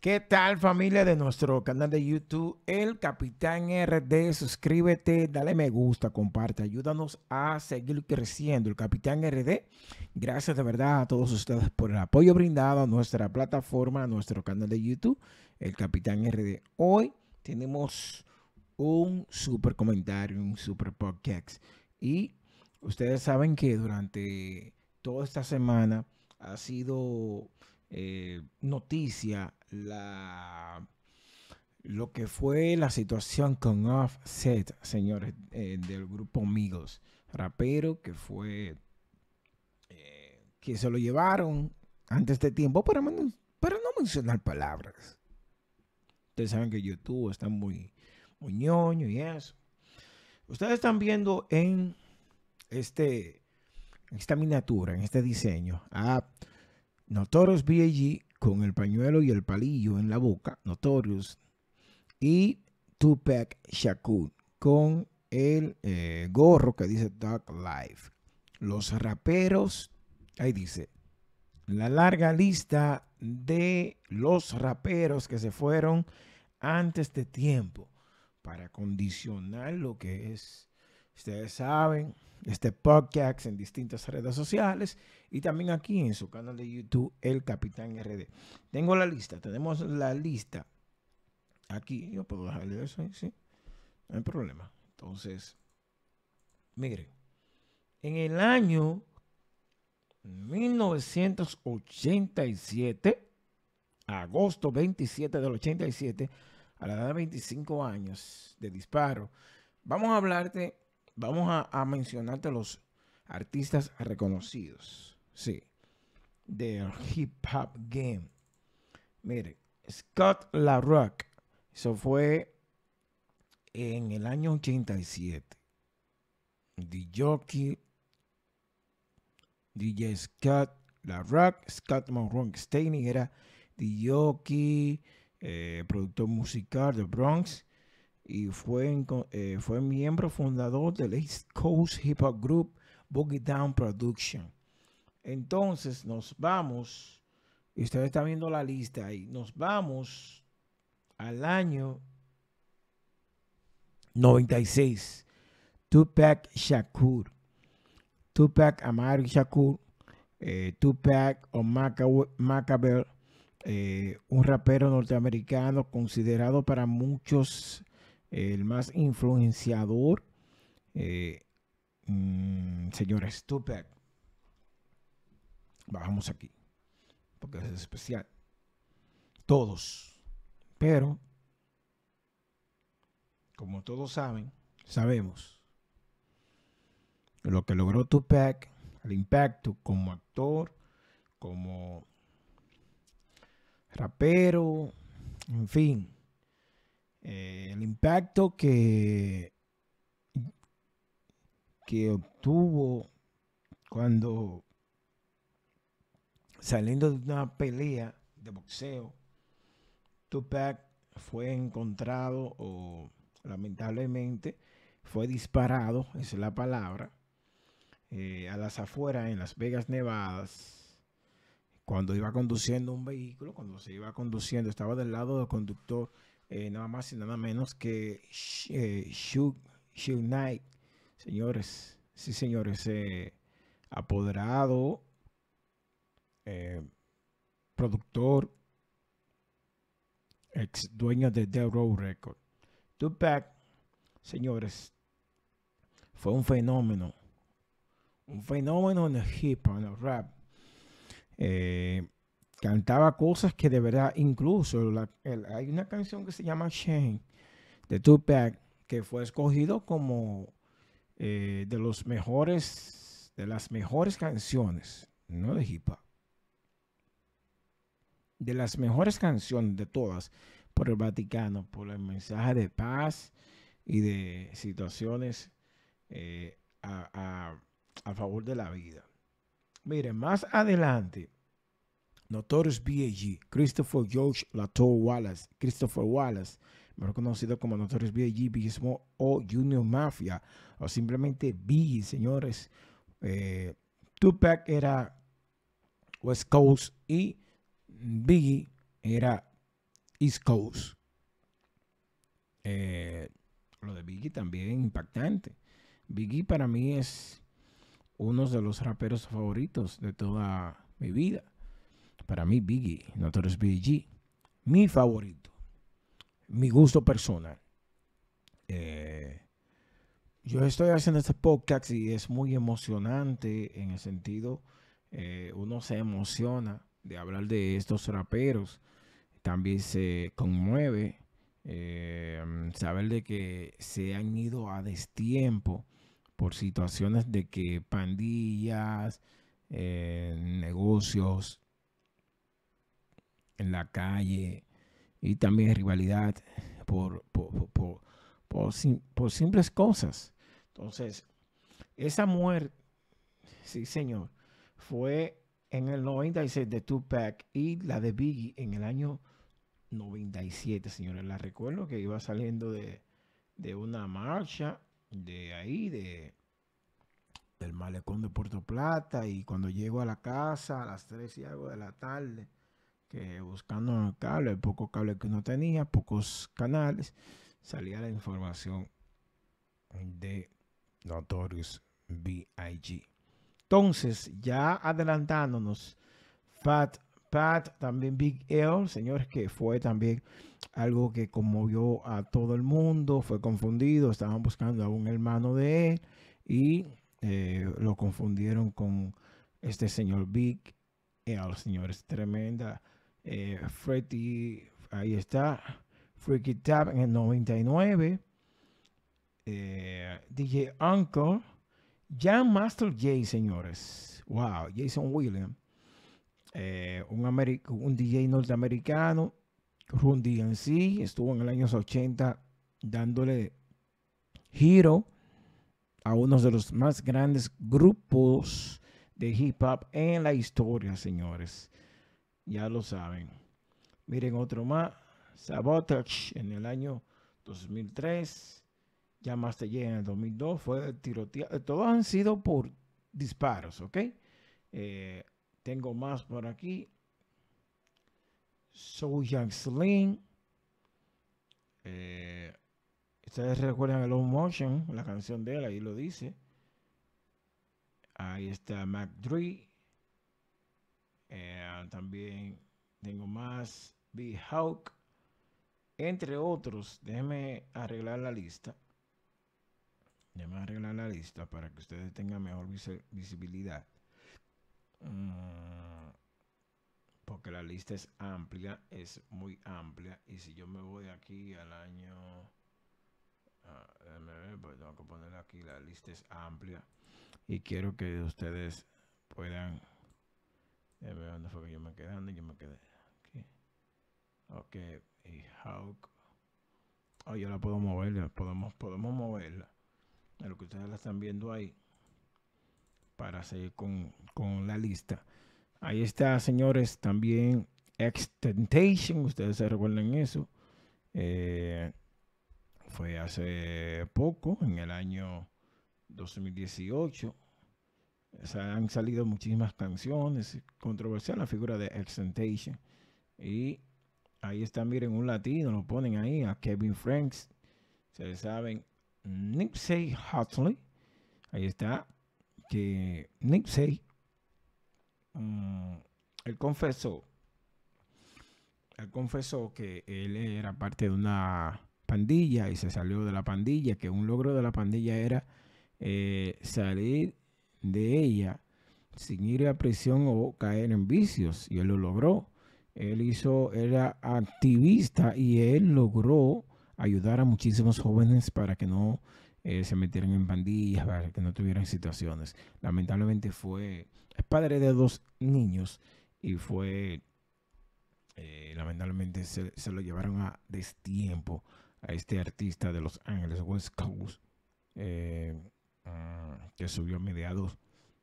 ¿Qué tal familia de nuestro canal de YouTube? El Capitán RD, suscríbete, dale me gusta, comparte, ayúdanos a seguir creciendo. El Capitán RD, gracias de verdad a todos ustedes por el apoyo brindado a nuestra plataforma, a nuestro canal de YouTube, El Capitán RD. Hoy tenemos un super comentario, un super podcast. Y ustedes saben que durante toda esta semana ha sido eh, noticia la, lo que fue la situación con Offset, señores, eh, del grupo amigos, rapero que fue eh, que se lo llevaron antes de tiempo para, no mencionar palabras. Ustedes saben que YouTube está muy, muy ñoño y eso. Ustedes están viendo en este, esta miniatura, en este diseño, Notorious B.I.G. con el pañuelo y el palillo en la boca, Notorious, y Tupac Shakur con el eh, gorro que dice Dark Life. Los raperos, ahí dice, la larga lista de los raperos que se fueron antes de tiempo para condicionar lo que es Ustedes saben, este podcast en distintas redes sociales y también aquí en su canal de YouTube, El Capitán RD. Tengo la lista, tenemos la lista aquí. Yo puedo dejarle eso sí. No hay problema. Entonces, miren, en el año 1987, agosto 27 del 87, a la edad de 25 años de disparo, vamos a hablarte vamos a, a, mencionarte los artistas reconocidos. Sí. Del hip hop game. Mire, Scott LaRock. Eso fue en el año 87. The DJ Scott LaRock. Scott Monroe Steiny era DJ eh, productor musical de Bronx y fue, eh, fue miembro fundador del East Coast Hip Hop Group Boogie Down Production. Entonces nos vamos, y ustedes están viendo la lista ahí, nos vamos al año 96. Tupac Shakur, Tupac Amaru Shakur, eh, Tupac o Macabre, eh, un rapero norteamericano considerado para muchos el más influenciador. Eh, mm, señores, Tupac. Bajamos aquí. Porque es especial. Todos. Pero, como todos saben, sabemos lo que logró Tupac, el impacto como actor, como rapero, en fin eh, el impacto que, que obtuvo cuando saliendo de una pelea de boxeo, Tupac fue encontrado o lamentablemente fue disparado, esa es la palabra, eh, a las afueras en Las Vegas, Nevadas, cuando iba conduciendo un vehículo, cuando se iba conduciendo, estaba del lado del conductor eh, nada más y nada menos que eh, Knight, señores, sí señores, eh, apoderado, eh, productor, ex dueño de The Row Record. Tupac, señores, fue un fenómeno, un fenómeno en el hip hop, en el rap cantaba cosas que de verdad, incluso hay una canción que se llama Shane de Tupac que fue escogido como eh, de los mejores, de las mejores canciones, no de hip de las mejores canciones de todas por el Vaticano, por el mensaje de paz y de situaciones eh, a, favor de la vida. Miren más adelante Notorious B.I.G., Christopher George Latour Wallace, Christopher Wallace, mejor conocido como Notorious B.I.G., Biggie o Junior Mafia, o simplemente Biggie, señores. Eh, Tupac era West Coast y Biggie era East Coast. Eh, lo de Biggie también impactante. Biggie para mí es uno de los raperos favoritos de toda mi vida para mí Biggie, no eres Biggie mi favorito, mi gusto personal. Eh, yo estoy haciendo este podcast y es muy emocionante en el sentido, eh, uno se emociona de hablar de estos raperos, también se conmueve eh, saber de que se han ido a destiempo por situaciones de que pandillas, negocios, en la calle y también rivalidad por, por, por, simples cosas. Entonces, esa muerte, sí señor, fue en el 96 de Tupac y la de Biggie en el año 97, señores. La recuerdo que iba saliendo de, una marcha de ahí, de, del malecón de Puerto Plata y cuando llego a la casa a las 3 y algo de la tarde, que buscando el cable, poco cable que uno tenía, pocos canales, salía la información de Notorious B.I.G. Entonces, ya adelantándonos, Fat Pat, también Big L, señores, que fue también algo que conmovió a todo el mundo, fue confundido, estaban buscando a un hermano de él y eh, lo confundieron con este señor Big L, señores, tremenda eh, Freddy, ahí está, Freaky Tap en el 99, eh, DJ Uncle, Jam Master Jay, señores, wow, Jason Williams, eh, un, un DJ norteamericano, Run DNC, estuvo en los años 80 dándole giro a uno de los más grandes grupos de hip hop en la historia, señores. Ya lo saben. Miren otro más. Sabotage en el año 2003. Ya más te llega en el 2002. Fue tiroteo eh, Todos han sido por disparos, ¿ok? Eh, tengo más por aquí. Young Sling. Eh, ustedes recuerdan el Long Motion, la canción de él, ahí lo dice. Ahí está Mac Dree. Eh, también tengo más B-Hawk, entre otros. Déjenme arreglar la lista. Déjenme arreglar la lista para que ustedes tengan mejor visibilidad. Mm, porque la lista es amplia, es muy amplia. Y si yo me voy aquí al año... Ah, pues tengo que poner aquí la lista es amplia. Y quiero que ustedes puedan yo me quedé, yo me quedé. Ok, y how oh, yo la puedo mover, podemos, podemos moverla. A lo que ustedes la están viendo ahí. Para seguir con, la lista. Ahí está, señores. También Extentation. Ustedes se recuerdan eso. Eh, fue hace poco, en el año 2018 han salido muchísimas canciones, controversial la figura de exentation Y ahí está, miren, un latino, lo ponen ahí, a Kevin Franks. Se le saben, Nipsey Huxley. Ahí está, que Nipsey, mm, él confesó, él confesó que él era parte de una pandilla y se salió de la pandilla, que un logro de la pandilla era eh, salir de ella sin ir a prisión o caer en vicios. Y él lo logró. Él hizo, era activista y él logró ayudar a muchísimos jóvenes para que no eh, se metieran en pandillas, para que no tuvieran situaciones. Lamentablemente fue es padre de dos niños y fue, eh, lamentablemente se, se, lo llevaron a destiempo a este artista de Los Ángeles, West Coast. Eh, que subió a mediados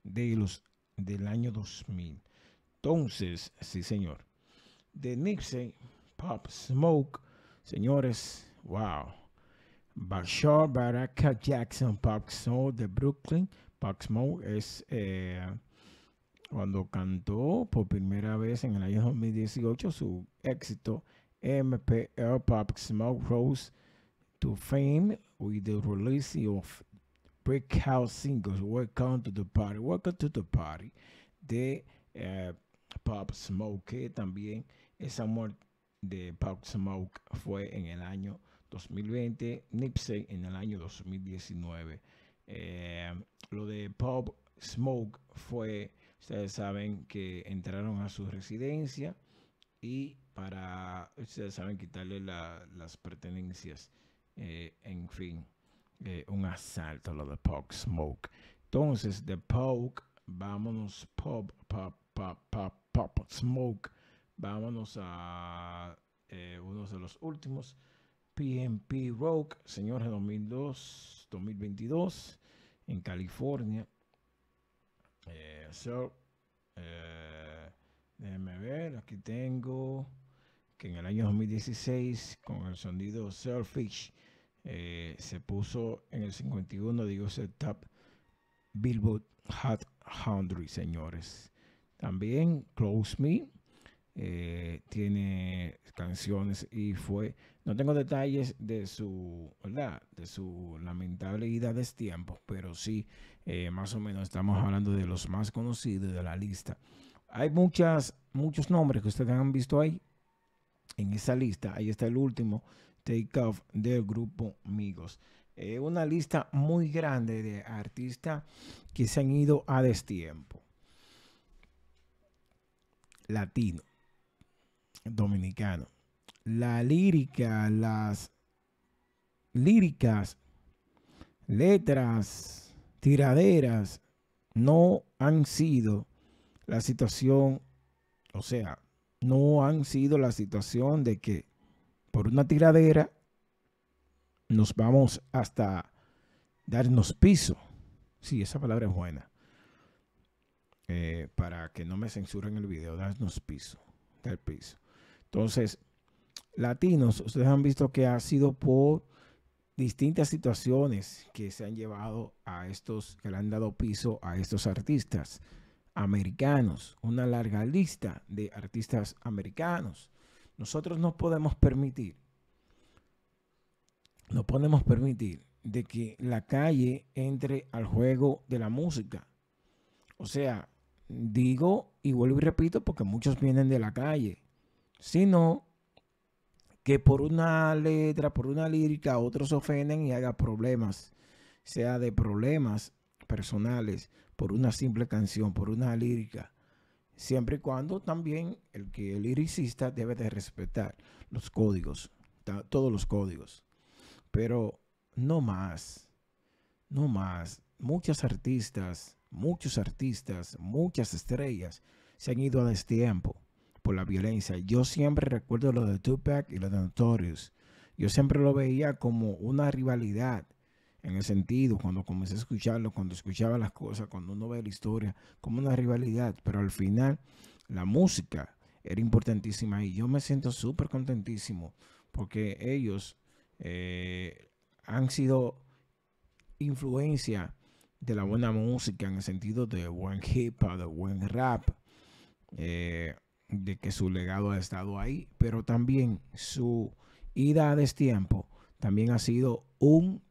de los, del año 2000. Entonces, sí, señor. De Nipsey, Pop Smoke, señores, wow. Bashar Baraka Jackson, Pop Smoke de Brooklyn. Pop Smoke es eh, cuando cantó por primera vez en el año 2018 su éxito MPL Pop Smoke Rose to Fame with the release of Brick Singles, Welcome to the Party, Welcome to the Party, de eh, Pop Smoke, también esa muerte de Pop Smoke fue en el año 2020, Nipsey en el año 2019. Eh, lo de Pop Smoke fue, ustedes saben que entraron a su residencia y para, ustedes saben, quitarle las pertenencias, eh, en fin. Eh, un asalto, lo de Pop Smoke. Entonces, de Pop, vámonos, Pop, Pop, Pop, Pop, Pop Smoke, vámonos a eh, uno de los últimos, PMP Rock, señores, 2002, 2022, en California. Eh, eh déjenme ver, aquí tengo que en el año 2016, con el sonido Selfish, eh, se puso en el 51, digo, Setup Billboard Hot 100, señores. También Close Me eh, tiene canciones y fue. No tengo detalles de su, De su lamentable ida de tiempos, pero sí, eh, más o menos estamos hablando de los más conocidos de la lista. Hay muchas, muchos nombres que ustedes han visto ahí en esa lista. Ahí está el último Take Off del grupo Migos. Eh, una lista muy grande de artistas que se han ido a destiempo. Latino, dominicano. La lírica, las líricas, letras, tiraderas, no han sido la situación, o sea, no han sido la situación de que por una tiradera, nos vamos hasta darnos piso. Sí, esa palabra es buena. Eh, para que no me censuren el video, darnos piso, dar piso. Entonces, latinos, ustedes han visto que ha sido por distintas situaciones que se han llevado a estos, que le han dado piso a estos artistas americanos, una larga lista de artistas americanos. Nosotros no podemos permitir, no podemos permitir de que la calle entre al juego de la música. O sea, digo y vuelvo y repito porque muchos vienen de la calle, sino que por una letra, por una lírica, otros ofenden y haga problemas, sea de problemas personales, por una simple canción, por una lírica siempre y cuando también el que el irisista debe de respetar los códigos, todos los códigos. Pero no más, no más. Muchas artistas, muchos artistas, muchas estrellas se han ido a destiempo por la violencia. Yo siempre recuerdo lo de Tupac y lo de Notorious. Yo siempre lo veía como una rivalidad en el sentido, cuando comencé a escucharlo, cuando escuchaba las cosas, cuando uno ve la historia, como una rivalidad, pero al final la música era importantísima y yo me siento súper contentísimo porque ellos eh, han sido influencia de la buena música en el sentido de buen hip hop, de buen rap, eh, de que su legado ha estado ahí, pero también su ida a destiempo también ha sido un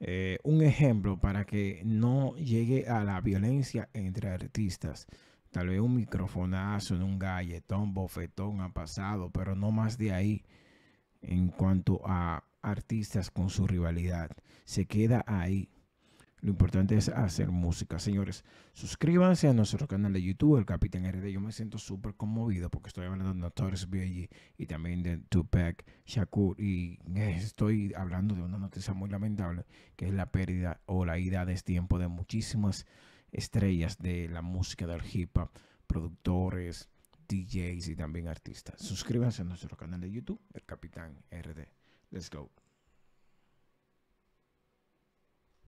eh, un ejemplo para que no llegue a la violencia entre artistas. Tal vez un microfonazo, un galletón, bofetón ha pasado, pero no más de ahí en cuanto a artistas con su rivalidad. Se queda ahí. Lo importante es hacer música. Señores, suscríbanse a nuestro canal de YouTube, el Capitán RD. Yo me siento súper conmovido porque estoy hablando de Notorious B.I.G. y también de Tupac Shakur. Y eh, estoy hablando de una noticia muy lamentable, que es la pérdida o la ida de este tiempo de muchísimas estrellas de la música del hip hop, productores, DJs y también artistas. Suscríbanse a nuestro canal de YouTube, el Capitán RD. Let's go.